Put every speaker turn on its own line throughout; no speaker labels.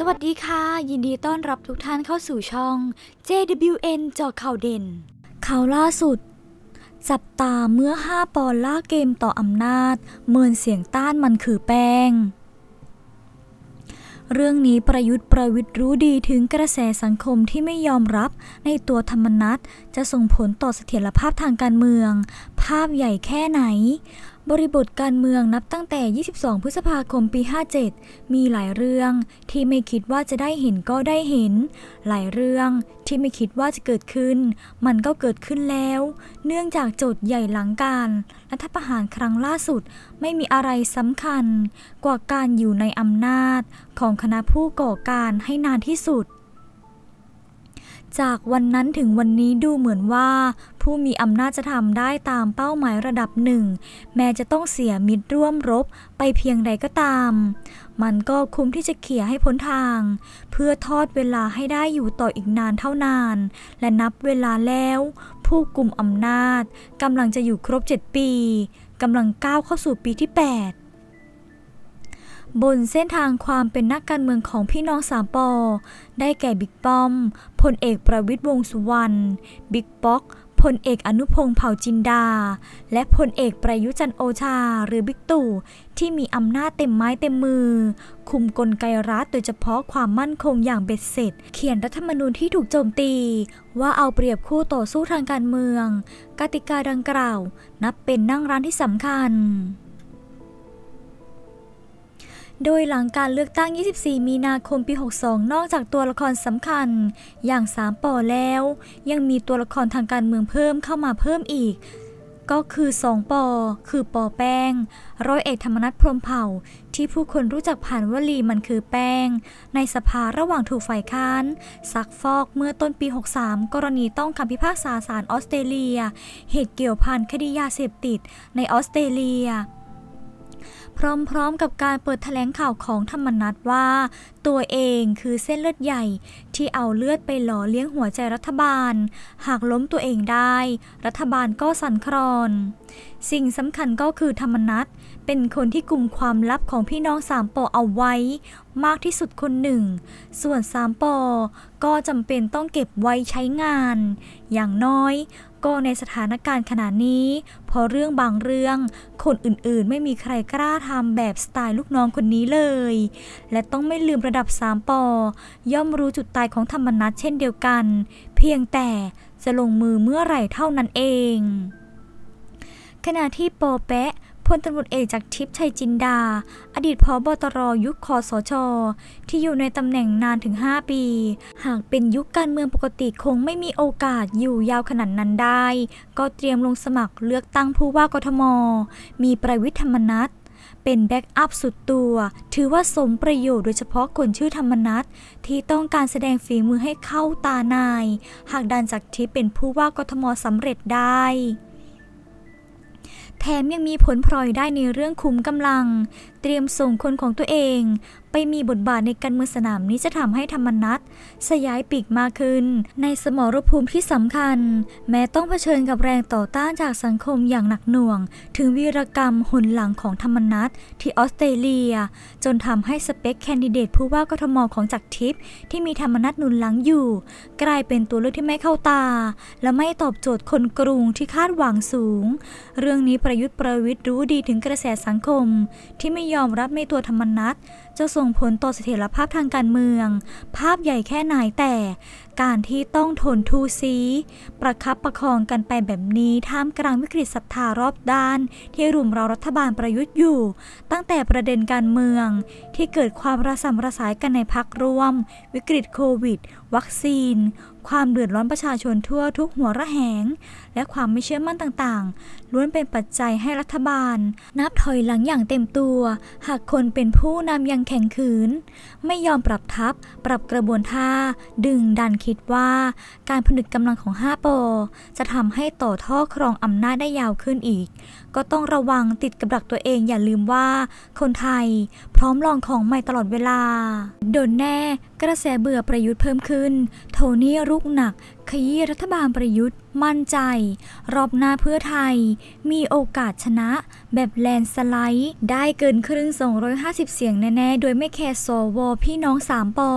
สวัสดีค่ะ ยินดีต้อนรับทุกท่านเข้าสู่ช่อง JWN จอข่าวเด่น ข่าวล่าสุด จับตาเมื่อ 5 ปอนล่าเกมต่ออำนาจ เมินเสียงต้านมันคือแป้ง เรื่องนี้ประยุทธ์ประวิตรรู้ดีถึงกระแสสังคมที่ไม่ยอมรับในตัวธรรมนัตจะส่งผลต่อเสถียรภาพทางการเมือง ภาพใหญ่แค่ไหนบริบทการเมืองนับตั้งแต่ 22 พฤษภาคม ปี 57 มีหลายเรื่องที่ไม่คิดว่าจะได้เห็นก็ได้เห็น หลายเรื่องที่ไม่คิดว่าจะเกิดขึ้น มันก็เกิดขึ้นแล้ว เนื่องจากโจทย์ใหญ่หลังการรัฐประหารครั้งล่าสุดไม่มีอะไรสำคัญ กว่าการอยู่ในอำนาจ ของคณะผู้ก่อการให้นานที่สุดจากวันนั้นถึงวันนี้ดูเหมือนว่า ผู้มีอำนาจจะทำได้ตามเป้าหมายระดับหนึ่งแม้จะต้องเสียมิตรร่วมรบไปเพียงใดก็ตาม มันก็คุ้มที่จะเขี่ยให้พ้นทาง เพื่อทอดเวลาให้ได้อยู่ต่ออีกนานเท่านาน และนับเวลาแล้ว ผู้กลุ่มอำนาจ กำลังจะอยู่ครบ 7 ปี กำลังก้าวเข้าสู่ปีที่ 8บนเส้นทางความเป็นนักการเมืองของพี่น้องสามปอ ได้แก่บิ๊กป้อม พลเอกประวิทย์วงสุวรรณ บิ๊กป๊อก พลเอกอนุพงศ์เผ่าจินดา และพลเอกประยุจันโอชาหรือบิ๊กตู่ที่มีอำนาจเต็มไม้เต็มมือ คุมกลไกรัฐโดยเฉพาะความมั่นคงอย่างเบ็ดเสร็จ เขียนรัฐธรรมนูญที่ถูกโจมตี ว่าเอาเปรียบคู่ต่อสู้ทางการเมือง กติกาดังกล่าว นับเป็นนั่งร้านที่สำคัญโดยหลังการเลือกตั้ง 24 มีนาคมปี 62 นอกจากตัวละครสำคัญ อย่างสามปอแล้ว ยังมีตัวละครทางการเมืองเพิ่มเข้ามาเพิ่มอีก ก็คือสองปอ คือปอแป้ง ร้อยเอกธรรมนัฐพรมเผ่า ที่ผู้คนรู้จักผ่านวลีมันคือแป้ง ในสภาระหว่างถูกฝ่ายค้านซักฟอกเมื่อต้นปี 63 กรณีต้องคำพิพากษาศาลออสเตรเลีย เหตุเกี่ยวพันคดียาเสพติด ในออสเตรเลียพร้อมๆ กับการเปิดแถลงข่าวของธรรมนัตว่า ตัวเองคือเส้นเลือดใหญ่ที่เอาเลือดไปหล่อเลี้ยงหัวใจรัฐบาล หากล้มตัวเองได้รัฐบาลก็สั่นคลอนสิ่งสำคัญก็คือธรรมนัตเป็นคนที่กลุ่มความลับของพี่น้องสามปอเอาไว้มากที่สุดคนหนึ่ง ส่วนสามปอก็จำเป็นต้องเก็บไว้ใช้งาน อย่างน้อยก็ในสถานการณ์ขณะนี้ พอเรื่องบางเรื่อง คนอื่นๆ ไม่มีใครกล้าทำแบบสไตล์ลูกน้องคนนี้เลย และต้องไม่ลืมระดับสามปอ ย่อมรู้จุดตายของธรรมนัตเช่นเดียวกัน เพียงแต่จะลงมือเมื่อไหร่เท่านั้นเองขณะที่ปอแปะพลตำรวจเอกจากทิพย์ชัยจินดา อดีตพบตรยุคคอสชที่อยู่ในตำแหน่งนานถึง 5 ปี หากเป็นยุคการเมืองปกติคงไม่มีโอกาสอยู่ยาวขนาดนั้นได้ ก็เตรียมลงสมัครเลือกตั้งผู้ว่ากทม มีประวิทยธรรมนัฐเป็นแบ็กอัพสุดตัว ถือว่าสมประโยชน์โดยเฉพาะคนชื่อธรรมนัตที่ต้องการแสดงฝีมือให้เข้าตานาย หากดันจากทิพย์เป็นผู้ว่ากทมสำเร็จได้แถมยังมีผลพลอยได้ในเรื่องคุมกำลัง เตรียมส่งคนของตัวเองไปมีบทบาทในการเมืองสนามนี้จะทำให้ธรรมนัตสยายปีกมากขึ้น ในสมรภูมิที่สำคัญ แม้ต้องเผชิญกับแรงต่อต้านจากสังคมอย่างหนักหน่วง ถึงวีรกรรมหุนหลังของธรรมนัตที่ออสเตรเลีย จนทำให้สเปคแคนดิเดตผู้ว่ากทมของจักรทิพย์ที่มีธรรมนัตหนุนหลังอยู่ กลายเป็นตัวเลือกที่ไม่เข้าตา และไม่ตอบโจทย์คนกรุงที่คาดหวังสูง เรื่องนี้ประยุทธ์ประวิตรรู้ดีถึงกระแสสังคม ที่ไม่ยอมรับในตัวธรรมนัตจะส่งงผลต่อเสถียรภาพทางการเมือง ภาพใหญ่แค่ไหนแต่การที่ต้องทนทูซี ประคับประคองกันไปแบบนี้ท่ามกลางวิกฤตศรัทธารอบด้านที่รุมเรารัฐบาลประยุทธ์อยู่ ตั้งแต่ประเด็นการเมือง ที่เกิดความระสำระสายกันในพักร่วม วิกฤตโควิด วัคซีน ความเดือดร้อนประชาชนทั่วทุกหัวระแหง และความไม่เชื่อมั่นต่าง ๆ ล้วนเป็นปัจจัยให้รัฐบาล นับถอยหลังอย่างเต็มตัว หากคนเป็นผู้นำยังแข็งขืน ไม่ยอมปรับทับ ปรับกระบวนท่า ดึงดันเคิดว่าการผนึกกำลังของ5ปอจะทำให้ต่อท่อครองอำนาจได้ยาวขึ้นอีก ก็ต้องระวังติดกับดักตัวเองอย่าลืมว่า คนไทยพร้อมลองของใหม่ตลอดเวลา โดนแน่กระแสเบื่อประยุทธ์เพิ่มขึ้น โทนี่รุกหนัก ขยี้รัฐบาลประยุทธ์ มั่นใจ รอบหน้าเพื่อไทย มีโอกาสชนะ แบบแลนสไลด์ ได้เกินครึ่ง 250 เสียงแน่ๆโดยไม่แคร์สวพี่น้องสามปอ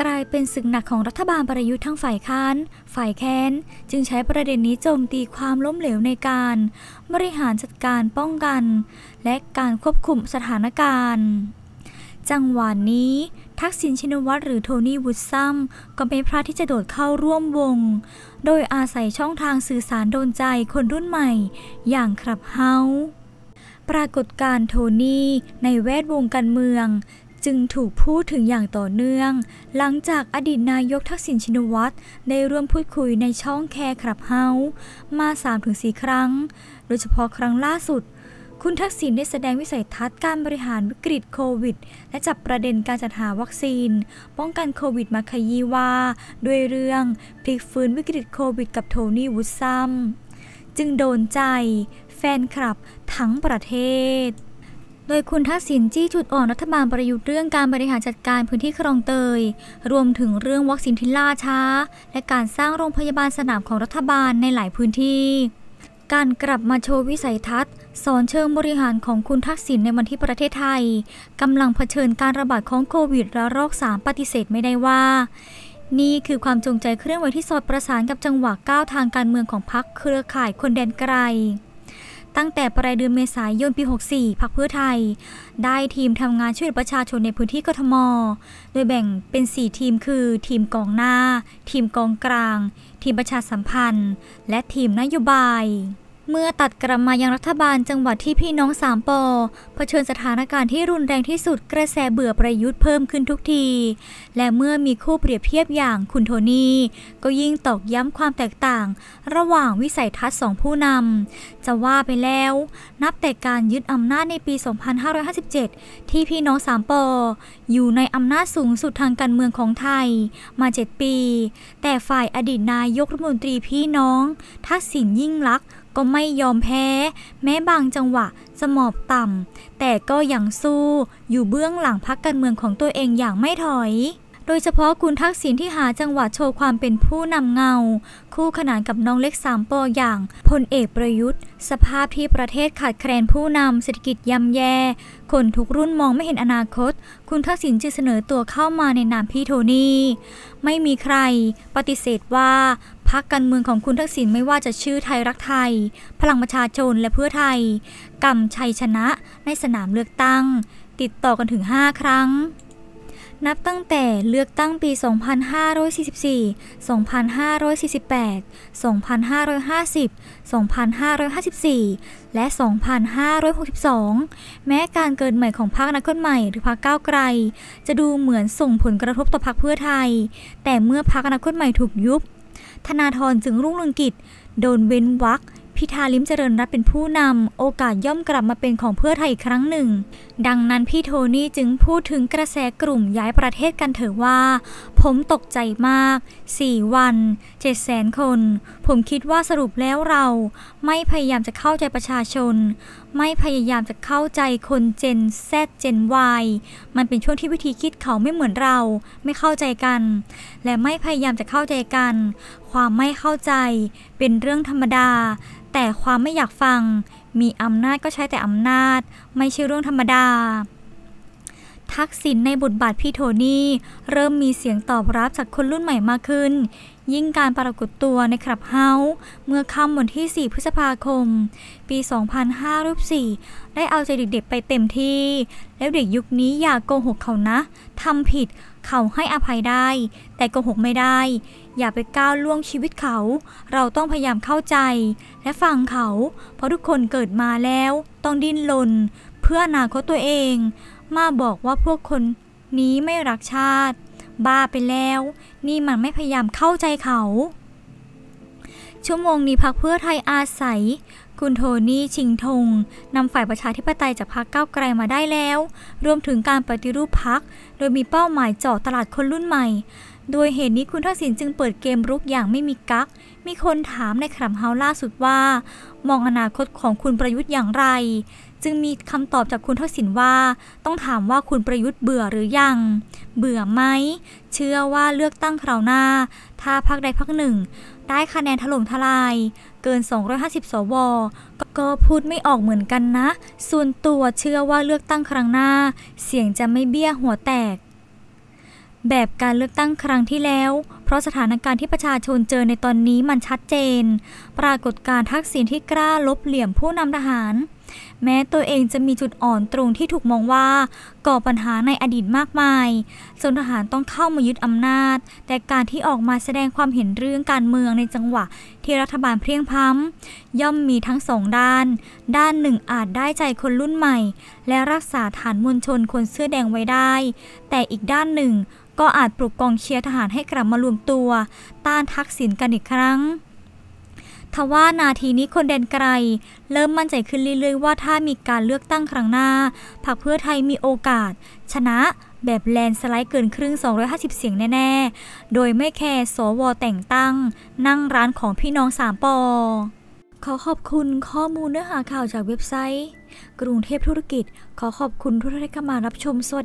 กลายเป็นศึกหนักของรัฐบาลประยุทธ์ทั้งฝ่ายค้าน ฝ่ายแค้น จึงใช้ประเด็นนี้โจมตีความล้มเหลวในการ บริหารจัดการป้องกัน และการควบคุมสถานการณ์จังหวะนนี้ทักษิณชินวัตรหรือโทนี่วุฒซัมก็ไม่พลาดที่จะโดดเข้าร่วมวง โดยอาศัยช่องทางสื่อสารโดนใจคนรุ่นใหม่อย่างครับเฮาปรากฏการโทนี่ในแวดวงการเมืองจึงถูกพูดถึงอย่างต่อเนื่อง หลังจากอดีตนายกทักษิณชินวัตรได้ร่วมพูดคุยในช่องแคร์ครับเฮาสมา3-4ครั้ง โดยเฉพาะครั้งล่าสุดคุณทักษิณได้แสดงวิสัยทัศน์การบริหารวิกฤตโควิดและจับประเด็นการจัดหาวัคซีนป้องกันโควิดมาขยี้ว่าด้วยเรื่องพลิกฟื้นวิกฤตโควิดกับโทนี่วุฒซัมจึงโดนใจ แฟนคลับทั้งประเทศ โดยคุณทักษิณจี้จุดอ่อนรัฐบาลประยุทธ์เรื่องการบริหารจัดการพื้นที่คลองเตยรวมถึงเรื่องวัคซีนที่ล่าช้าและการสร้างโรงพยาบาลสนามของรัฐบาลในหลายพื้นที่การกลับมาโชว์วิสัยทัศน์ สอนเชิงบริหารของคุณทักษิณในวันที่ประเทศไทย กำลังเผชิญการระบาดของโควิดระลอก3ปฏิเสธไม่ได้ว่า นี่คือความจงใจเคลื่อนไหวที่สอดประสานกับจังหวะก้าวทางการเมืองของพรรคเครือข่ายคนแดนไกลตั้งแต่ปลายเดือนเมษายนปี 64 พักเพื่อไทย ได้ทีมทำงานช่วยประชาชนในพื้นที่กทม โดยแบ่งเป็น 4 ทีมคือ ทีมกองหน้า ทีมกองกลาง ทีมประชาสัมพันธ์ และทีมนโยบายเมื่อตัดกลับมายังรัฐบาลจังหวัดที่พี่น้องสามปอเผชิญสถานการณ์ที่รุนแรงที่สุดกระแสเบื่อประยุทธ์เพิ่มขึ้นทุกที และเมื่อมีคู่เปรียบเทียบอย่างคุณโทนี่ก็ยิ่งตอกย้ำความแตกต่าง ระหว่างวิสัยทัศน์สองผู้นำจะว่าไปแล้ว นับแต่การยึดอำนาจในปี 2557 ที่พี่น้องสามปออยู่ในอำนาจสูงสุดทางการเมืองของไทย มา7ปี แต่ฝ่ายอดีตนายกรัฐมนตรีพี่น้อง ทักษิณยิ่งลักษณ์ก็ไม่ยอมแพ้ แม้บางจังหวะสมอบต่ำ แต่ก็ยังสู้อยู่เบื้องหลังพักการเมืองของตัวเองอย่างไม่ถอยโดยเฉพาะคุณทักษิณที่หาจังหวะโชว์ความเป็นผู้นำเงา คู่ขนานกับน้องเล็กสามปออย่างพลเอกประยุทธ์ สภาพที่ประเทศขาดแคลนผู้นำเศรษฐกิจย่ำแย่ คนทุกรุ่นมองไม่เห็นอนาคต คุณทักษิณจึงเสนอตัวเข้ามาในนามพี่โทนี่ไม่มีใคร ปฏิเสธว่า พักการเมืองของคุณทักษิณไม่ว่าจะชื่อไทยรักไทย พลังประชาชนและเพื่อไทยกำชัยชนะ ในสนามเลือกตั้ง ติดต่อกันถึง 5 ครั้งนับตั้งแต่เลือกตั้งปี 2544 2548 2550 2554 และ 2562 แม้การเกิดใหม่ของพรรคนักกใหม่หรือพรรคก้าวไกล จะดูเหมือนส่งผลกระทบต่อพรรคเพื่อไทย แต่เมื่อพรรคนักกใหม่ถูกยุบ ธนาธรจึงรุ่งเรืองกิจ โดนเว้นวรรคพิธาลิมเจริญรัตเป็นผู้นำโอกาสย่อมกลับมาเป็นของเพื่อไทยอีกครั้งหนึ่ง ดังนั้นพี่โทนี่จึงพูดถึงกระแสกลุ่มย้ายประเทศกันเถอะว่า ผมตกใจมาก 4 วัน7 0 0 0สนคน ผมคิดว่าสรุปแล้วเราไม่พยายามจะเข้าใจประชาชนไม่พยายามจะเข้าใจคนเจนแซดเจนวมันเป็นช่วงที่วิธีคิดเขาไม่เหมือนเราไม่เข้าใจกัน และไม่พยายามจะเข้าใจกัน ความไม่เข้าใจเป็นเรื่องธรรมดา แต่ความไม่อยากฟัง มีอำนาจก็ใช้แต่อำนาจ ไม่ใช่เรื่องธรรมดา ทักษิณในบทบาทพี่โทนี่ เริ่มมีเสียงตอบรับจากคนรุ่นใหม่มากขึ้นยิ่งการปรากฏตัวในครับเฮา เมื่อค่ำวันที่ 4 พฤษภาคม ปี2504ได้เอาใจเด็กๆไปเต็มที่ แล้วเด็กยุคนี้อย่ากโกหกเขานะ ทำผิดเขาให้อภัยได้ แต่โกหกไม่ได้ อย่าไปก้าวล่วงชีวิตเขา เราต้องพยายามเข้าใจ และฟังเขา เพราะทุกคนเกิดมาแล้วต้องดิ้นรนเพื่ออนาคตตัวเอง มาบอกว่าพวกคนนี้ไม่รักชาติบ้าไปแล้ว นี่มันไม่พยายามเข้าใจเขา ชั่วโมงนี้พักเพื่อไทยอาศัย คุณโทนี่ชิงทงนำฝ่ายประชาธิปไตยจากพรรคก้าวไกลมาได้แล้ว รวมถึงการปฏิรูปพัก โดยมีเป้าหมายเจาะตลาดคนรุ่นใหม่ โดยเหตุนี้คุณทักษิณจึงเปิดเกมรุกอย่างไม่มีกัก มีคนถามในขลับเฮาล่าสุดว่า มองอนาคตของคุณประยุทธ์อย่างไรจึงมีคำตอบจากคุณทักษิณว่าต้องถามว่าคุณประยุทธ์เบื่อหรือยัง เบื่อไหมเชื่อว่าเลือกตั้งคราวหน้า ถ้าพักใดพักหนึ่ง ได้คะแนนถล่มทลาย เกิน 250สวก็พูดไม่ออกเหมือนกันนะ ส่วนตัวเชื่อว่าเลือกตั้งครั้งหน้า เสียงจะไม่เบี้ยหัวแตก แบบการเลือกตั้งครั้งที่แล้ว เพราะสถานการณ์ที่ประชาชนเจอในตอนนี้มันชัดเจน ปรากฏการทักษิณที่กล้าลบเหลี่ยมผู้นำทหารแม้ตัวเองจะมีจุดอ่อนตรงที่ถูกมองว่า ก่อปัญหาในอดีตมากมายจนทหารต้องเข้ามายึดอำนาจ แต่การที่ออกมาแสดงความเห็นเรื่องการเมืองในจังหวะที่รัฐบาลเพียงพ้ำย่อมมีทั้งสองด้าน ด้านหนึ่งอาจได้ใจคนรุ่นใหม่ และรักษาฐานมวลชนคนเสื้อแดงไว้ได้ แต่อีกด้านหนึ่งก็อาจปลุกกองเชียร์ทหารให้กลับมารวมตัว ต้านทักษิณกันอีกครั้งทว่านาทีนี้คนแดนไกล เริ่มมั่นใจขึ้นเรื่อยๆ ว่าถ้ามีการเลือกตั้งครั้งหน้าพรรคเพื่อไทยมีโอกาส ชนะแบบแลนสไลด์เกินครึ่ง 250 เสียงแน่ ๆ โดยไม่แคร์สว แต่งตั้ง นั่งร้านของพี่น้องสามปอขอขอบคุณข้อมูลเนื้อหาข่าวจากเว็บไซต์ กรุงเทพธุรกิจ ขอขอบคุณทุกท่านที่เข้ามารับชมสวัสดี